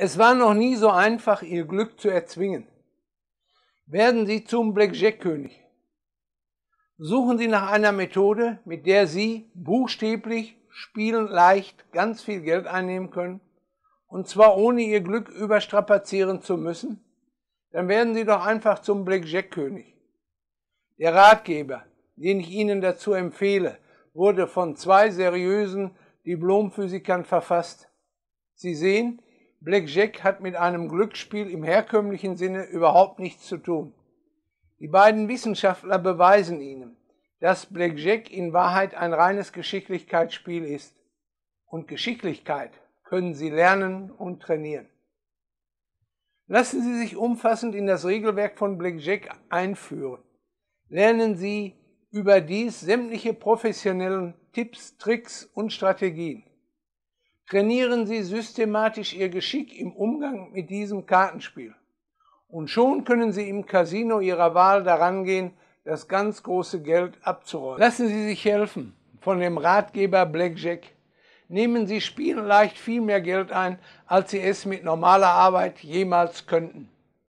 Es war noch nie so einfach, ihr Glück zu erzwingen. Werden Sie zum Blackjack-König. Suchen Sie nach einer Methode, mit der Sie buchstäblich spielend leicht ganz viel Geld einnehmen können, und zwar ohne Ihr Glück überstrapazieren zu müssen, dann werden Sie doch einfach zum Blackjack-König. Der Ratgeber, den ich Ihnen dazu empfehle, wurde von zwei seriösen Diplomphysikern verfasst. Sie sehen, Blackjack hat mit einem Glücksspiel im herkömmlichen Sinne überhaupt nichts zu tun. Die beiden Wissenschaftler beweisen ihnen, dass Blackjack in Wahrheit ein reines Geschicklichkeitsspiel ist. Und Geschicklichkeit können sie lernen und trainieren. Lassen Sie sich umfassend in das Regelwerk von Blackjack einführen. Lernen Sie überdies sämtliche professionellen Tipps, Tricks und Strategien trainieren Sie systematisch Ihr Geschick im Umgang mit diesem Kartenspiel. Und schon können Sie im Casino Ihrer Wahl daran gehen, das ganz große Geld abzurollen. Lassen Sie sich helfen von dem Ratgeber Blackjack. Nehmen Sie spielen leicht viel mehr Geld ein, als Sie es mit normaler Arbeit jemals könnten.